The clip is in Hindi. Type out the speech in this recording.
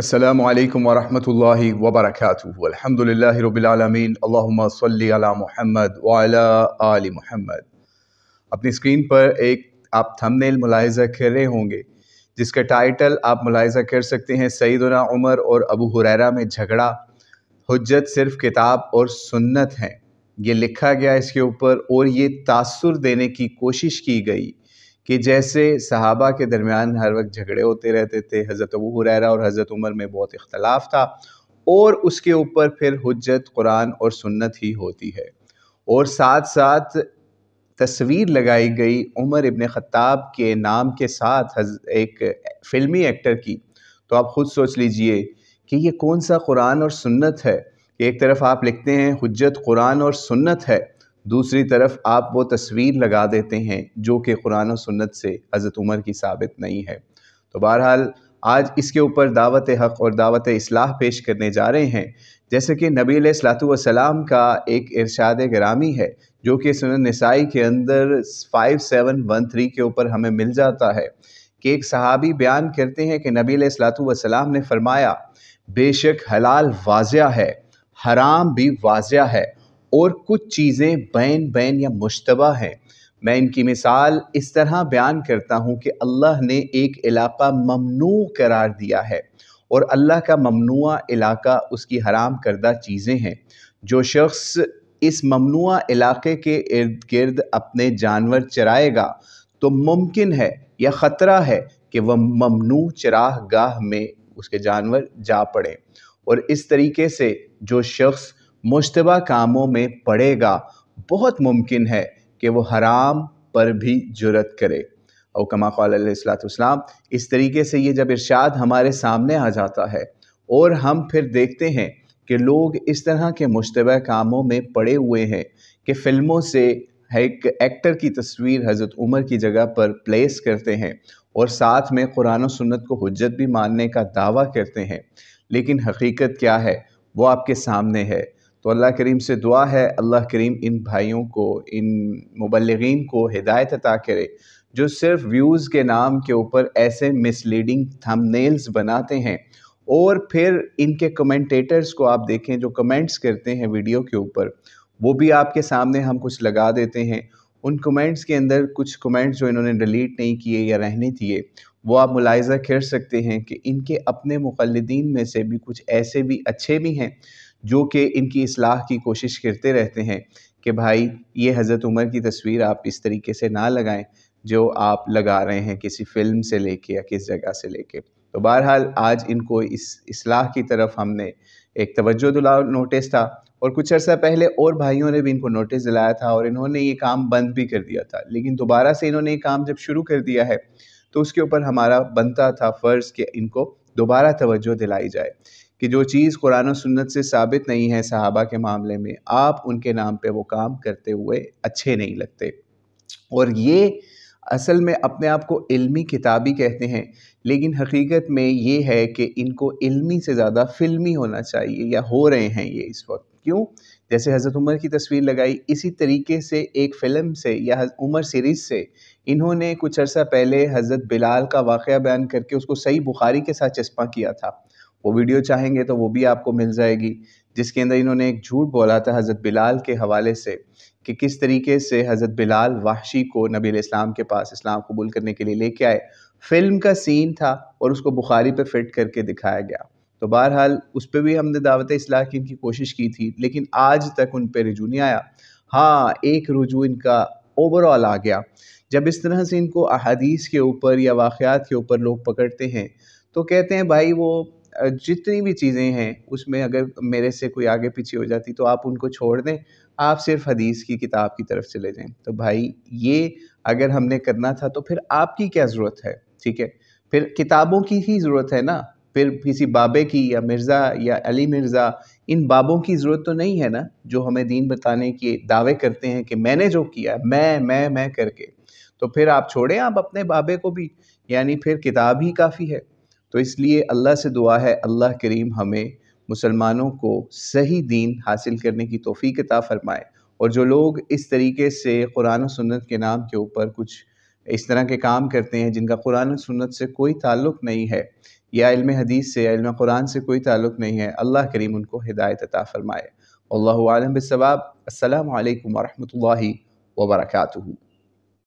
अल्लाम वरहमल वबरक अलहमदिल्ला रबालमीन अल्लाम महमद वाला आल महमद अपनी स्क्रीन पर एक आप थंबनेल मुलायजा कर रहे होंगे जिसका टाइटल आप मुलायजा कर सकते हैं सईदना उमर और अबू हुरैरा में झगड़ा हजत सिर्फ किताब और सुन्नत हैं ये लिखा गया इसके ऊपर और ये तासर देने की कोशिश की गई कि जैसे सहाबा के दरमियान हर वक्त झगड़े होते रहते थे हज़रत अबू हुरैरा और हज़रत उमर में बहुत इख्तलाफ था और उसके ऊपर फिर हजत कुरान और सुन्नत ही होती है और साथ साथ तस्वीर लगाई गई उमर इब्ने ख़त्ताब के नाम के साथ एक फ़िल्मी एक्टर की तो आप ख़ुद सोच लीजिए कि ये कौन सा कुरान और सुन्नत है कि एक तरफ आप लिखते हैं हजत कुरान और सुन्नत है दूसरी तरफ आप वो तस्वीर लगा देते हैं जो कि कुरान और सुन्नत से हज़रत उमर की साबित नहीं है तो बहरहाल आज इसके ऊपर दावत हक़ और दावत असलाह पेश करने जा रहे हैं जैसे कि नबी सलातम का एक इरशाद ग्रामी है जो कि सुन नसाई के अंदर फाइव सेवन वन थ्री के ऊपर हमें मिल जाता है कि एक सहाबी बयान करते हैं कि नबी सलाम ने फरमाया बेशक हलाल वाजिया है हराम भी वाजिया है और कुछ चीज़ें बैन बैन या मुशतबा हैं मैं इनकी मिसाल इस तरह बयान करता हूँ कि अल्लाह ने एक इलाका ममनू करार दिया है और अल्लाह का ममनुआ इलाका उसकी हराम करदा चीज़ें हैं जो शख्स इस ममनुआ इलाके के इर्द गिर्द अपने जानवर चराएगा तो मुमकिन है या ख़तरा है कि वह ममनू चराह गाह में उसके जानवर जा पड़े और इस तरीके से जो शख्स मुशतबा कामों में पड़ेगा बहुत मुमकिन है कि वो हराम पर भी जुरत करे और कमा कौलाम इस तरीके से ये जब इर्शाद हमारे सामने आ जाता है और हम फिर देखते हैं कि लोग इस तरह के मुशतबा कामों में पड़े हुए हैं कि फ़िल्मों से एक एक्टर की तस्वीर हज़रत उमर की जगह पर प्लेस करते हैं और साथ में कुरान सुन्नत को हजत भी मानने का दावा करते हैं लेकिन हकीकत क्या है वो आपके सामने है तो अल्लाह करीम से दुआ है अल्लाह करीम इन भाइयों को इन मुबलगिन को हिदायत अता करे जो सिर्फ व्यूज़ के नाम के ऊपर ऐसे मिसलीडिंग थंबनेल्स बनाते हैं और फिर इनके कमेंटेटर्स को आप देखें जो कमेंट्स करते हैं वीडियो के ऊपर वो भी आपके सामने हम कुछ लगा देते हैं उन कमेंट्स के अंदर कुछ कमेंट्स जो इन्होंने डिलीट नहीं किए या रहने दिए वो आप मुलायजा कर सकते हैं कि इनके अपने मुखलदीन में से भी कुछ ऐसे भी अच्छे भी हैं जो कि इनकी असलाह की कोशिश करते रहते हैं कि भाई ये हज़रत उमर की तस्वीर आप इस तरीके से ना लगाएं जो आप लगा रहे हैं किसी फिल्म से लेके या किस जगह से लेके तो बहरहाल आज इनको इस असलाह की तरफ हमने एक तवज्जो दिलाओ नोटिस था और कुछ अर्सा पहले और भाइयों ने भी इनको नोटिस दिलाया था और इन्होंने ये काम बंद भी कर दिया था लेकिन दोबारा से इन्होंने ये काम जब शुरू कर दिया है तो उसके ऊपर हमारा बनता था फ़र्ज़ कि इनको दोबारा तवज्जो दिलाई जाए कि जो चीज़ कुरान और सुन्नत से साबित नहीं है सहाबा के मामले में आप उनके नाम पे वो काम करते हुए अच्छे नहीं लगते और ये असल में अपने आप को इल्मी किताबी कहते हैं लेकिन हकीकत में ये है कि इनको इल्मी से ज़्यादा फिल्मी होना चाहिए या हो रहे हैं ये इस वक्त क्यों जैसे हज़रत उमर की तस्वीर लगाई इसी तरीके से एक फ़िल्म से या उमर सीरीज़ से इन्होंने कुछ अर्सा पहले हज़रत बिलाल का वाक़ बयान करके उसको सही बुखारी के साथ चस्पा किया था वो वीडियो चाहेंगे तो वो भी आपको मिल जाएगी जिसके अंदर इन्होंने एक झूठ बोला था हज़रत बिलाल के हवाले से कि किस तरीके से हज़रत बिलाल वाहशी को नबी इस्लाम के पास इस्लाम कबूल करने के लिए लेके आए फिल्म का सीन था और उसको बुखारी पर फिट करके दिखाया गया तो बहरहाल उस पर भी हमने दावत असलाह की इनकी कोशिश की थी लेकिन आज तक उन पर रजू नहीं आया हाँ एक रुजू इनका ओवरऑल आ गया जब इस तरह से इनको अहदीस के ऊपर या वाक़ात के ऊपर लोग पकड़ते हैं तो कहते हैं भाई वो जितनी भी चीज़ें हैं उसमें अगर मेरे से कोई आगे पीछे हो जाती तो आप उनको छोड़ दें आप सिर्फ हदीस की किताब की तरफ चले जाएं तो भाई ये अगर हमने करना था तो फिर आपकी क्या ज़रूरत है ठीक है फिर किताबों की ही ज़रूरत है ना फिर किसी बाबे की या मिर्ज़ा या अली मिर्ज़ा इन बाबों की ज़रूरत तो नहीं है ना जो हमें दीन बताने की दावे करते हैं कि मैंने जो किया मैं मैं मैं करके तो फिर आप छोड़ें आप अपने बाबे को भी यानी फिर किताब ही काफ़ी है तो इसलिए अल्लाह से दुआ है अल्लाह करीम हमें मुसलमानों को सही दीन हासिल करने की तोफ़ी कता फ़रमाए और जो लोग इस तरीके से कुरान सन्नत के नाम के ऊपर कुछ इस तरह के काम करते हैं जिनका कुरान सन्नत से कोई ताल्लुक़ नहीं है या इल्म हदीस से या इल्म कुरान से कोई ताल्लुक़ नहीं है अल्लाह करीम उनको हिदायत अता फ़रमाए अल्लाम बसवाब अल्लाम वरहमल वर्का